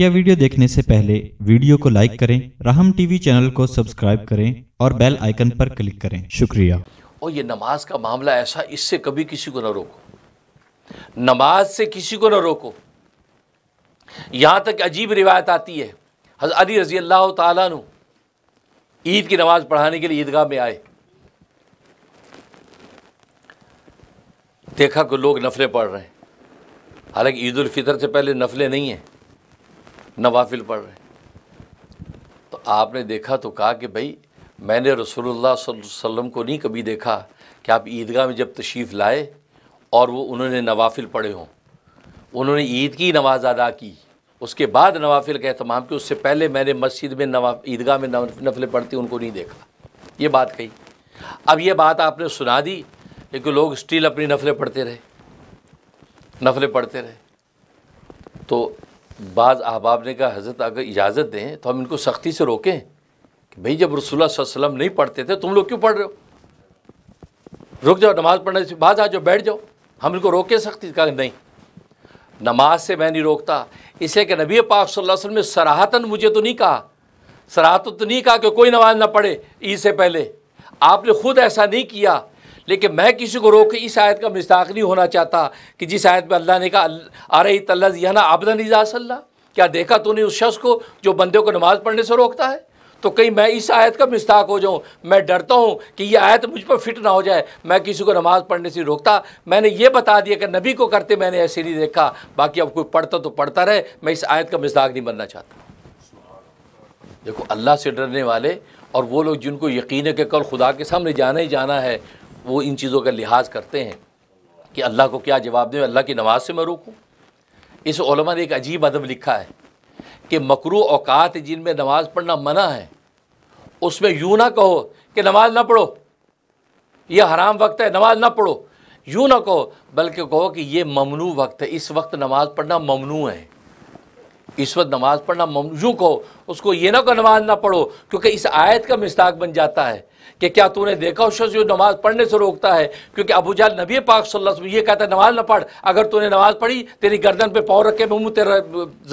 मुख्य वीडियो देखने से पहले वीडियो को लाइक करें राहम टीवी चैनल को सब्सक्राइब करें और बेल आइकन पर क्लिक करें शुक्रिया और ये नमाज का मामला ऐसा इससे कभी किसी को ना रोको नमाज से किसी को ना रोको यहां तक अजीब रिवायत आती है हज़रत अली रजी अल्लाह तु ईद की नमाज़ पढ़ाने के लिए ईदगाह में आए देखा कि लोग नफले पढ़ रहे हैं हालांकि ईद उल फितर से पहले नफले नहीं हैं नवाफिल पढ़ रहे तो आपने देखा तो कहा कि भाई मैंने रसोल्ला वसम को नहीं कभी देखा कि आप ईदगाह में जब तशरीफ़ लाए और वो उन्होंने नवाफिल पढ़े हों उन्होंने ईद की नमाज अदा की उसके बाद नवाफिल का अहतमाम कि उससे पहले मैंने मस्जिद में नवा ईदगाह में नफलें पढ़ती उनको नहीं देखा ये बात कही अब ये बात आपने सुना दी लेकिन लोग स्टिल अपनी नफलें पढ़ते रहे नफलें पढ़ते रहे तो बाज़ अहबाब ने कहा हज़रत अगर इजाज़त दें तो हम इनको सख्ती से रोकें कि भाई जब रसोल्ला वसलम नहीं पढ़ते थे तुम लोग क्यों पढ़ रहे हो रुक जाओ नमाज़ पढ़ने से बाज आ जाओ बैठ जाओ हम इनको रोकें सख्ती कहा नहीं नमाज से मैं नहीं रोकता इसलिए कि नबी पाक सल्लम ने सराहतन मुझे तो नहीं कहा सराहतन तो नहीं कहा कि कोई नमाज ना पढ़े ईद से पहले आपने ख़ुद ऐसा नहीं किया लेकिन मैं किसी को रोक के इस आयत का मिस्ताक नहीं होना चाहता कि जिस आयत में अल्लाह ने कहा आ रही तल्ला आबदन इजासल्ला क्या देखा तूने उस शख्स को जो बंदे को नमाज़ पढ़ने से रोकता है तो कहीं मैं इस आयत का मिस्ताक हो जाऊँ मैं डरता हूँ कि यह आयत मुझ पर फिट ना हो जाए मैं किसी को नमाज़ पढ़ने से रोकता मैंने ये बता दिया कि नबी को करते मैंने ऐसे नहीं देखा बाकी अब कोई पढ़ता तो पढ़ता रहे मैं इस आयत का मिस्ताक नहीं बनना चाहता देखो अल्लाह से डरने वाले और वो लोग जिनको यकीन है कि कल खुदा के सामने जाना ही जाना है वो इन चीज़ों का लिहाज करते हैं कि अल्लाह को क्या जवाब दें अल्लाह की नमाज से मैं रोकूँ इस ने एक अजीब अदब लिखा है कि मकरू अवकात जिनमें नमाज़ पढ़ना मना है उसमें यूँ ना कहो कि नमाज ना पढ़ो यह हराम वक्त है नमाज ना पढ़ो यूँ ना कहो बल्कि कहो कि ये ममनू वक्त है इस वक्त नमाज़ पढ़ना ममनू है इस वक्त नमाज पढ़ना ममजू को उसको ये ना को नमाज ना पढ़ो क्योंकि इस आयत का मिस्ताक बन जाता है कि क्या तूने देखा उस शख्स जो नमाज पढ़ने से रोकता है क्योंकि अबू जाल नबी पाक सल्लल्लाहु अलैहि वसल्लम ये कहता है नमाज ना पढ़ अगर तूने नमाज पढ़ी तेरी गर्दन पे पाँव रखे मैं मुँह तेरा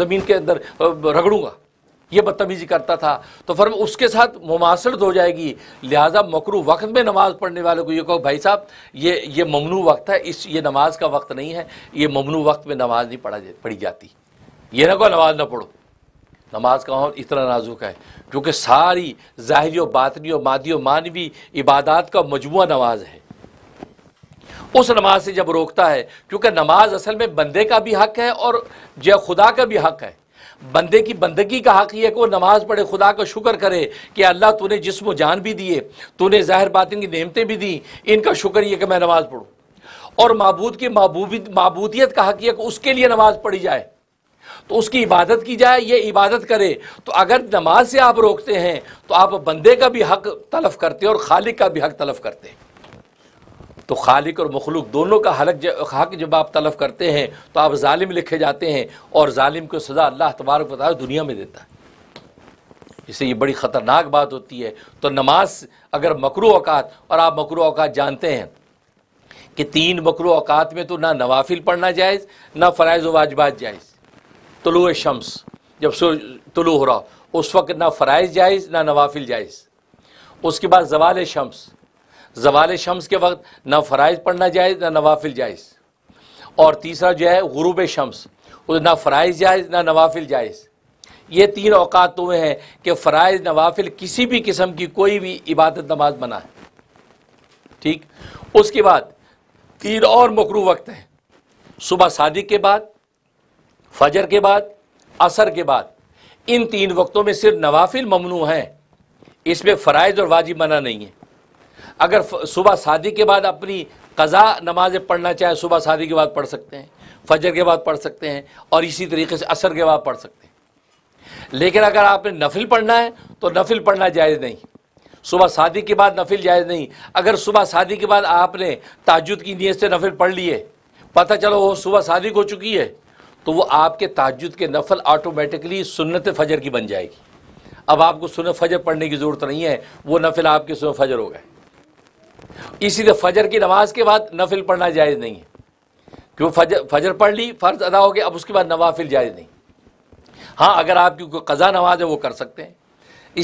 ज़मीन के अंदर रगड़ूंगा ये बदतमीजी करता था तो फर्म उसके साथ मुमासरत हो जाएगी लिहाजा मकरू वक्त में नमाज पढ़ने वाले को ये कहो भाई साहब ये ये ममनू वक्त है इस ये नमाज का वक्त नहीं है ये ममनू वक्त में नमाज नहीं पढ़ा पढ़ी जाती ये ना को नमाज ना पढ़ो नमाज का माहौल इतना नाजुक है क्योंकि सारी ज़ाहरी बातनी और मादी और मानवी इबादत का मजमू नमाज है उस नमाज से जब रोकता है क्योंकि नमाज असल में बंदे का भी हक है और जय खुदा का भी हक है बंदे की बंदगी का हक ये कि वो नमाज पढ़े खुदा का शुक्र करे कि अल्लाह तूने जिसम जान भी दिए तूने ज़ाहिर बात की नेमतें भी दी इनका शुक्र ये कि मैं नमाज़ पढ़ूँ और महबूद की महबूदियत का हक यह कि उसके लिए नमाज़ पढ़ी जाए तो उसकी इबादत की जाए ये इबादत करे तो अगर नमाज से आप रोकते हैं तो आप बंदे का भी हक तलफ करते हैं और खालिक का भी हक तलफ करते हैं तो खालिक और मखलूक दोनों का हलक हक जब आप तलफ करते हैं तो आप ालिम लिखे जाते हैं और ालिम को सज़ा अल्लाह तबारक बताओ दुनिया में देता है इससे ये बड़ी ख़तरनाक बात होती है तो नमाज अगर मकरू अवकात और आप मकरू अवकात जानते हैं कि तीन मकरू अवकात में तो ना नवाफिल पढ़ना जायज़ ना फ़रज़ वाजबात जायज़ तुलु शम्स जब सूरज तलु हो रहा उस वक्त ना फराइज जायज़ ना नवाफिल जायज़ उसके बाद जवाल शम्स जवाल शम्स के वक्त ना फराइज पढ़ना जायज़ ना नवाफिल जायज़ और तीसरा जो है गुरूब शम्स ना फराइज जायज़ ना नवाफिल जायज़ ये तीन अवकात हुए तो हैं कि फ़राइज नवाफिल किसी भी किस्म की कोई भी इबादत नमाज बना है ठीक उसके बाद तीन और मकरू वक्त हैं सुबह शादी के बाद फजर के बाद असर के बाद इन तीन वक्तों में सिर्फ नवाफिल ममनू हैं इसमें फ़रज़ और वाजिब मना नहीं है अगर सुबह शादी के बाद अपनी कज़ा नमाज़ें पढ़ना चाहे सुबह शादी के बाद पढ़ सकते हैं फजर के बाद पढ़ सकते हैं और इसी तरीके से असर के बाद पढ़ सकते हैं लेकिन अगर आपने नफिल पढ़ना है तो नफिल पढ़ना जायज़ नहीं सुबह शादी के बाद नफिल जायज़ नहीं अगर सुबह शादी के बाद आपने ताजुद की नीयत से नफिल पढ़ ली है पता चलो वो सुबह शादी हो चुकी है तो वो आपके ताजुद के नफल ऑटोमेटिकली सुन्नत फजर की बन जाएगी अब आपको सुन फजर पढ़ने की ज़रूरत नहीं है वो नफिल आपके सुन फजर हो गए इसीलिए फजर की नमाज के बाद नफिल पढ़ना जायज़ नहीं है क्यों फजर फजर पढ़ ली फ़र्ज अदा हो गया अब उसके बाद नवाफिल जायज़ नहीं हाँ अगर आपकी कोई कज़ा नमाज है वो कर सकते हैं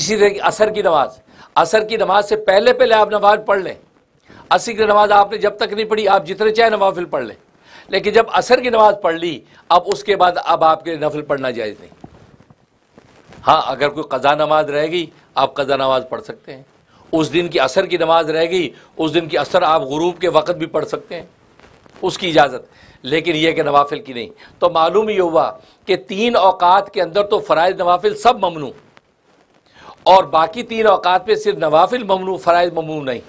इसी तरह असर की नमाज असर की नमाज से पहले पहले आप नमाज पढ़ लें असर की नमाज आपने जब तक नहीं पढ़ी आप जितने चाहे नवाफिल पढ़ लें लेकिन जब असर की नमाज पढ़ ली अब उसके बाद अब आपके नफल पढ़ना जायज़ नहीं हाँ अगर कोई कज़ा नमाज रहेगी आप कज़ा नमाज पढ़ सकते हैं उस दिन की असर की नमाज रहेगी उस दिन की असर आप गुरूब के वक़्त भी पढ़ सकते हैं उसकी इजाज़त लेकिन यह कि नवाफिल की नहीं तो मालूम ही हुआ कि तीन अवकात के अंदर तो फ़राइज नवाफिल सब ममनू और बाकी तीन अवकात पे सिर्फ नवाफिल ममनू फ़राइज ममनू नहीं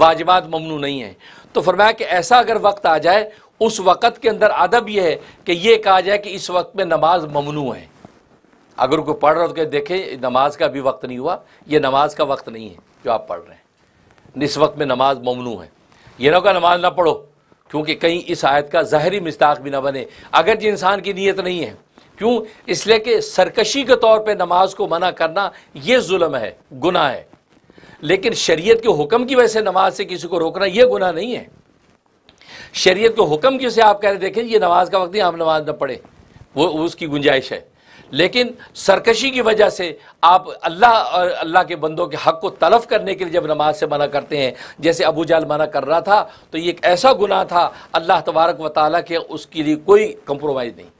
वाजिबात ममनू नहीं है तो फरमाया कि ऐसा अगर वक्त आ जाए उस वक़्त के अंदर अदब यह है कि यह कहा जाए कि इस वक्त में नमाज ममनू है अगर कोई पढ़ रहा हो तो देखें नमाज का भी वक्त नहीं हुआ यह नमाज का वक्त नहीं है जो आप पढ़ रहे हैं इस वक्त में नमाज ममनू है यह ना कहा नमाज ना पढ़ो क्योंकि कहीं इस आयत का जहरी मस्ताक भी ना बने अगर जो इंसान की नीयत नहीं है क्यों इसलिए कि सरकशी के तौर पर नमाज को मना करना यह जुल्म है गुनाह है लेकिन शरीयत के हुक्म की वजह से नमाज से किसी को रोकना यह गुनाह नहीं है शरीयत के हुक्म की से आप कह रहे देखें ये नमाज का वक्त नहीं आप नमाज न पढ़े वो उसकी गुंजाइश है लेकिन सरकशी की वजह से आप अल्लाह और अल्लाह के बंदों के हक़ को तलफ करने के लिए जब नमाज से मना करते हैं जैसे अबू जाल मना कर रहा था तो ये एक ऐसा गुनाह था अल्लाह तबारक व ताली के उसके लिए कोई कंप्रोमाइज़ नहीं